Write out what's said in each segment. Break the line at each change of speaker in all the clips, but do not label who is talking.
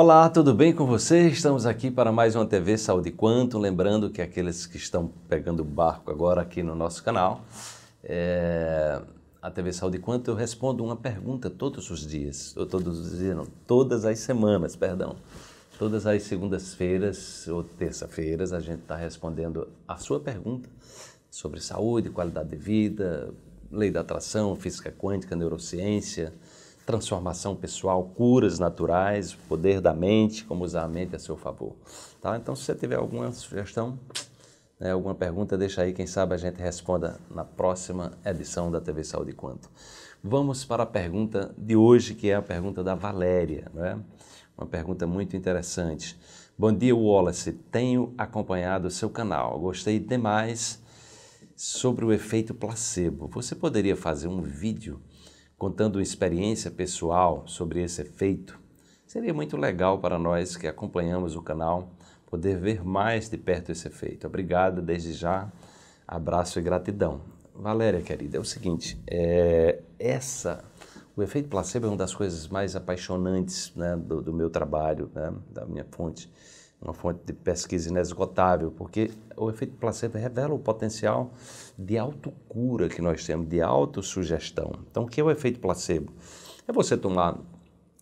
Olá, tudo bem com você? Estamos aqui para mais uma TV Saúde Quanto. Lembrando que aqueles que estão pegando barco agora aqui no nosso canal, é... a TV Saúde Quanto, eu respondo uma pergunta todos os dias, ou todos os dias, não, todas as semanas, perdão. Todas as segundas-feiras ou terça-feiras a gente está respondendo a sua pergunta sobre saúde, qualidade de vida, lei da atração, física quântica, neurociência transformação pessoal, curas naturais, poder da mente, como usar a mente a seu favor. Tá? Então, se você tiver alguma sugestão, né, alguma pergunta, deixa aí, quem sabe a gente responda na próxima edição da TV Saúde Quanto. Vamos para a pergunta de hoje, que é a pergunta da Valéria, né? uma pergunta muito interessante. Bom dia, Wallace. Tenho acompanhado o seu canal. Gostei demais sobre o efeito placebo. Você poderia fazer um vídeo contando experiência pessoal sobre esse efeito, seria muito legal para nós que acompanhamos o canal poder ver mais de perto esse efeito. Obrigado desde já, abraço e gratidão. Valéria, querida, é o seguinte, é, essa, o efeito placebo é uma das coisas mais apaixonantes né, do, do meu trabalho, né, da minha fonte uma fonte de pesquisa inesgotável, porque o efeito placebo revela o potencial de autocura que nós temos, de autossugestão. Então, o que é o efeito placebo? É você tomar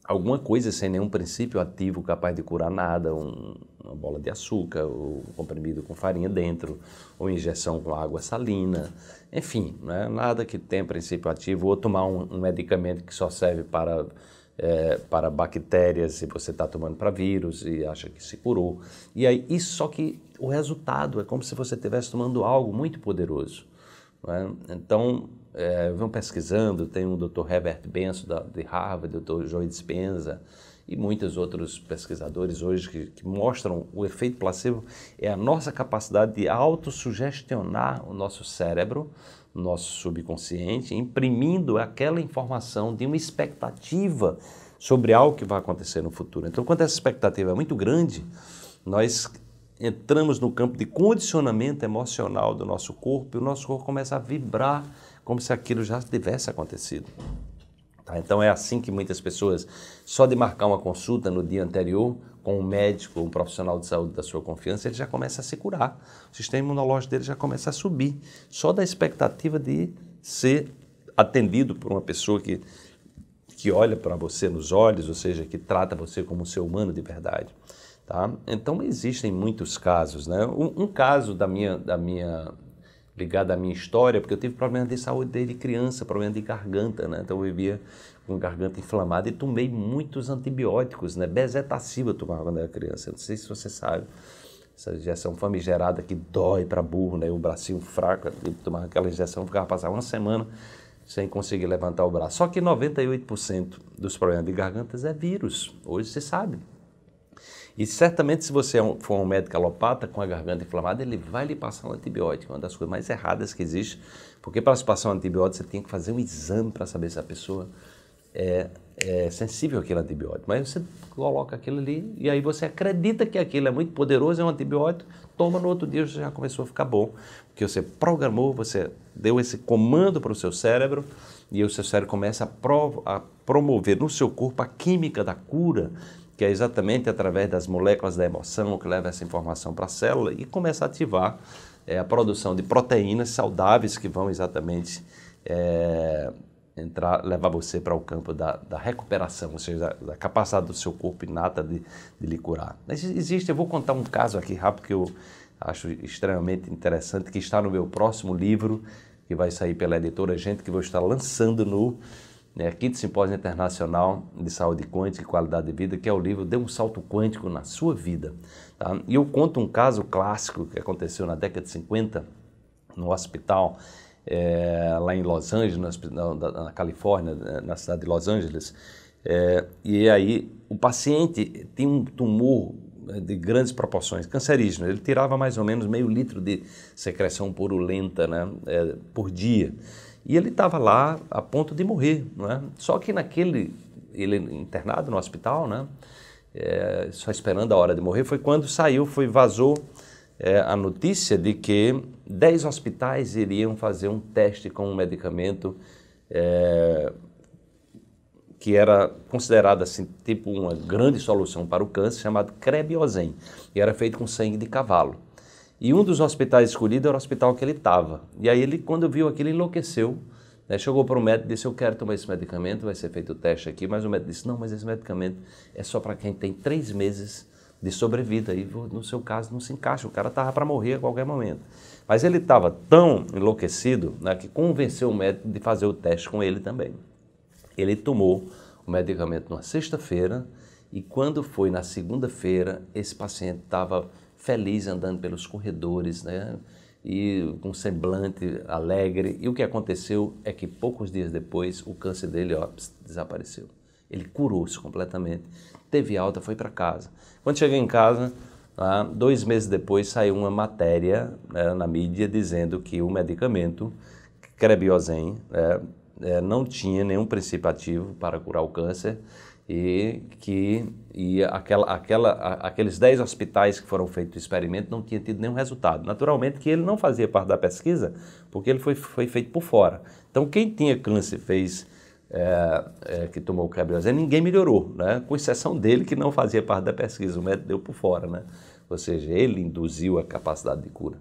alguma coisa sem nenhum princípio ativo capaz de curar nada, um, uma bola de açúcar, ou um comprimido com farinha dentro, ou injeção com água salina, enfim, é nada que tenha princípio ativo, ou tomar um, um medicamento que só serve para é, para bactérias e você está tomando para vírus e acha que se curou. E aí, e só que o resultado é como se você estivesse tomando algo muito poderoso. É? Então, é, vão pesquisando, tem o Dr. Herbert Benson da, de Harvard, o Dr. Joe Dispenza e muitos outros pesquisadores hoje que, que, mostram o efeito placebo é a nossa capacidade de autossugestionar o nosso cérebro no nosso subconsciente, imprimindo aquela informação de uma expectativa sobre algo que vai acontecer no futuro. Então, quando essa expectativa é muito grande, nós entramos no campo de condicionamento emocional do nosso corpo e o nosso corpo começa a vibrar como se aquilo já tivesse acontecido. Tá? Então é assim que muitas pessoas, só de marcar uma consulta no dia anterior, com um médico, um profissional de saúde da sua confiança, ele já começa a se curar. O sistema imunológico dele já começa a subir, só da expectativa de ser atendido por uma pessoa que, que olha para você nos olhos, ou seja, que trata você como um ser humano de verdade. Tá? Então existem muitos casos. Né? Um, um caso da minha, da minha ligado à minha história, porque eu tive problema de saúde desde criança, problema de garganta, né? Então eu vivia com garganta inflamada e tomei muitos antibióticos, né? Bezetacil eu tomava quando era criança. Não sei se você sabe. Essa injeção famigerada que dói para burro, né? O bracinho fraco, eu tomava aquela injeção, ficava passar uma semana sem conseguir levantar o braço. Só que 98% dos problemas de gargantas é vírus. Hoje você sabe. E certamente, se você é for um médico alopata com a garganta inflamada, ele vai lhe passar um antibiótico, uma das coisas mais erradas que existe, porque para se passar um antibiótico você tem que fazer um exame para saber se a pessoa é, é sensível àquele antibiótico. Mas você coloca aquilo ali e aí você acredita que aquilo é muito poderoso, é um antibiótico, toma no outro dia já começou a ficar bom. Porque você programou, você deu esse comando para o seu cérebro e o seu cérebro começa a, a promover no seu corpo a química da cura que é exatamente através das moléculas da emoção que leva essa informação para a célula e começa a ativar é, a produção de proteínas saudáveis que vão exatamente é, entrar, levar você para o campo da, da recuperação, ou seja, da, da, capacidade do seu corpo inata de, de lhe curar. Mas existe, eu vou contar um caso aqui rápido que eu acho extremamente interessante, que está no meu próximo livro, que vai sair pela editora Gente, que vou estar lançando no né, quinto Simpósio Internacional de Saúde Quântica e Qualidade de Vida, que é o livro Dê um Salto Quântico na Sua Vida. Tá? E eu conto um caso clássico que aconteceu na década de 50, no hospital é, lá em Los Angeles, na, na, na, Califórnia, né, na cidade de Los Angeles. É, e aí o paciente tem um tumor né, de grandes proporções, cancerígeno. Ele tirava mais ou menos meio litro de secreção purulenta né, é, por dia. E ele estava lá a ponto de morrer. Né? Só que naquele, ele internado no hospital, né, é, só esperando a hora de morrer, foi quando saiu, foi vazou é, a notícia de que 10 hospitais iriam fazer um teste com um medicamento é, que era considerado assim, tipo uma grande solução para o câncer, chamado Crebiosem, e era feito com sangue de cavalo. E um dos hospitais escolhidos era o hospital que ele estava. E aí ele, quando viu aquilo, enlouqueceu, né? chegou para o médico e disse, eu quero tomar esse medicamento, vai ser feito o teste aqui, mas o médico disse, não, mas esse medicamento é só para quem tem três meses de sobrevida. E no seu caso não se encaixa, o cara estava para morrer a qualquer momento. Mas ele estava tão enlouquecido né, que convenceu o médico de fazer o teste com ele também. Ele tomou o medicamento numa sexta-feira e quando foi na segunda-feira, esse paciente estava feliz andando pelos corredores, né? E com um semblante alegre. E o que aconteceu é que poucos dias depois o câncer dele ó, desapareceu. Ele curou-se completamente, teve alta, foi para casa. Quando cheguei em casa, ah, dois meses depois saiu uma matéria né, na mídia dizendo que o medicamento Crebiosen é, né, é, não tinha nenhum princípio ativo para curar o câncer e que e aquela, aquela, a, aqueles 10 hospitais que foram feitos o experimento não tinha tido nenhum resultado. Naturalmente que ele não fazia parte da pesquisa, porque ele foi, foi feito por fora. Então quem tinha câncer fez é, é, que tomou o clebrazem, ninguém melhorou, né? com exceção dele que não fazia parte da pesquisa, o médico deu por fora, né? ou seja, ele induziu a capacidade de cura.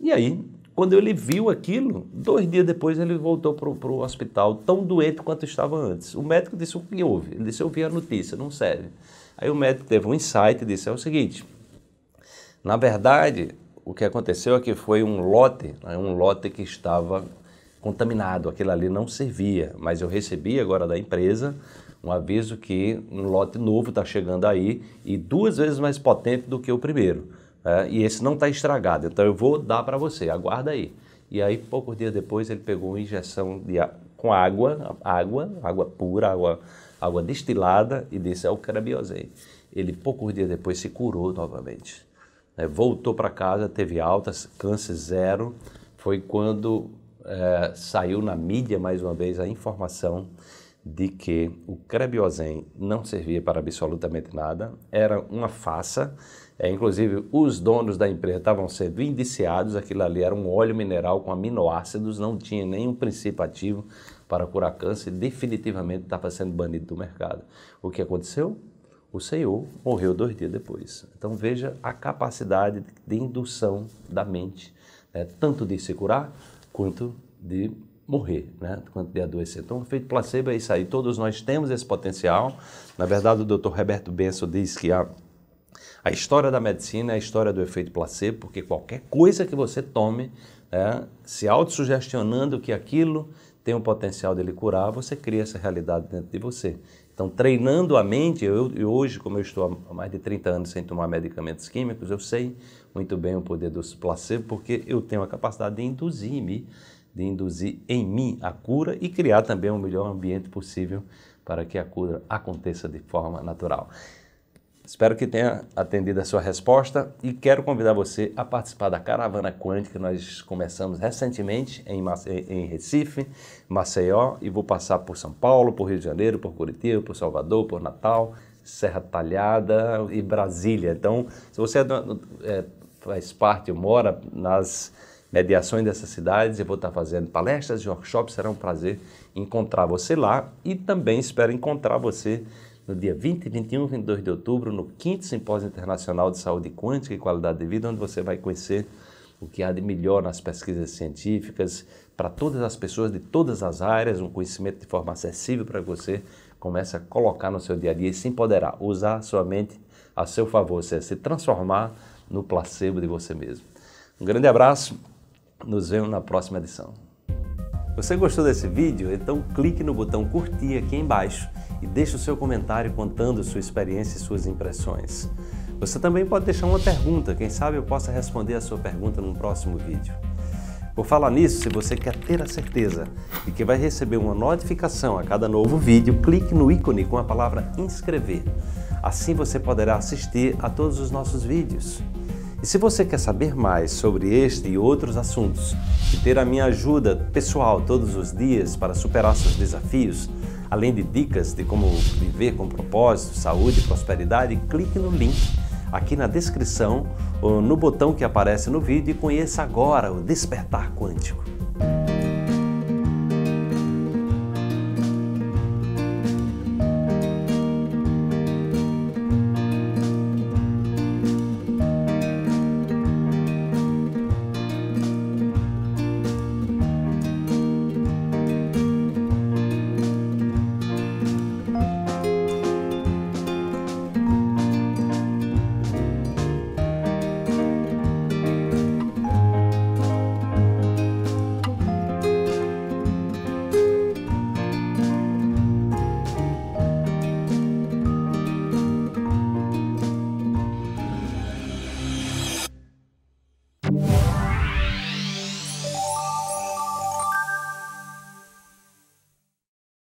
E aí, quando ele viu aquilo, dois dias depois ele voltou para o hospital tão doente quanto estava antes. O médico disse o que houve, ele disse eu vi a notícia, não serve. Aí o médico teve um insight e disse é o seguinte, na verdade o que aconteceu é que foi um lote, né? um lote que estava contaminado, aquilo ali não servia. Mas eu recebi agora da empresa um aviso que um lote novo está chegando aí e duas vezes mais potente do que o primeiro. É, e esse não está estragado, então eu vou dar para você, aguarda aí. E aí, poucos dias depois, ele pegou uma injeção de, com água, água, água pura, água, água destilada, e disse, é o carabiosei. Ele, poucos dias depois, se curou novamente. É, voltou para casa, teve altas, câncer zero. Foi quando é, saiu na mídia mais uma vez a informação de que o crebiosen não servia para absolutamente nada, era uma faça, é, inclusive os donos da empresa estavam sendo indiciados, aquilo ali era um óleo mineral com aminoácidos, não tinha nenhum princípio ativo para curar câncer, definitivamente estava sendo banido do mercado. O que aconteceu? O CEO morreu dois dias depois. Então veja a capacidade de indução da mente, né? tanto de se curar quanto de morrer, né? quanto de adoecer. Então, o efeito placebo é isso aí. Todos nós temos esse potencial. Na verdade, o Dr. Roberto Benson diz que a, a história da medicina é a história do efeito placebo, porque qualquer coisa que você tome, né, se autossugestionando que aquilo tem o potencial de lhe curar, você cria essa realidade dentro de você. Então, treinando a mente, eu, eu, hoje, como eu estou há mais de 30 anos sem tomar medicamentos químicos, eu sei muito bem o poder dos placebo, porque eu tenho a capacidade de induzir-me, de induzir em mim a cura e criar também o melhor ambiente possível para que a cura aconteça de forma natural. Espero que tenha atendido a sua resposta e quero convidar você a participar da Caravana Quântica. Nós começamos recentemente em, em Recife, Maceió, e vou passar por São Paulo, por Rio de Janeiro, por Curitiba, por Salvador, por Natal, Serra Talhada e Brasília. Então, se você é, é, faz parte ou mora nas mediações dessas cidades, eu vou estar fazendo palestras e workshops, será um prazer encontrar você lá e também espero encontrar você no dia 20, 21 e 22 de outubro, no 5 Simpósio Internacional de Saúde Quântica e Qualidade de Vida, onde você vai conhecer o que há de melhor nas pesquisas científicas para todas as pessoas de todas as áreas, um conhecimento de forma acessível para você começa a colocar no seu dia a dia e se empoderar, usar sua mente a seu favor, você se transformar no placebo de você mesmo. Um grande abraço, nos vemos na próxima edição. Você gostou desse vídeo? Então clique no botão curtir aqui embaixo e deixe o seu comentário contando sua experiência e suas impressões. Você também pode deixar uma pergunta, quem sabe eu possa responder a sua pergunta num próximo vídeo. Por falar nisso, se você quer ter a certeza de que vai receber uma notificação a cada novo vídeo, clique no ícone com a palavra inscrever. Assim você poderá assistir a todos os nossos vídeos. E se você quer saber mais sobre este e outros assuntos e ter a minha ajuda pessoal todos os dias para superar seus desafios, Além de dicas de como viver com propósito, saúde e prosperidade, clique no link aqui na descrição ou no botão que aparece no vídeo e conheça agora o Despertar Quântico.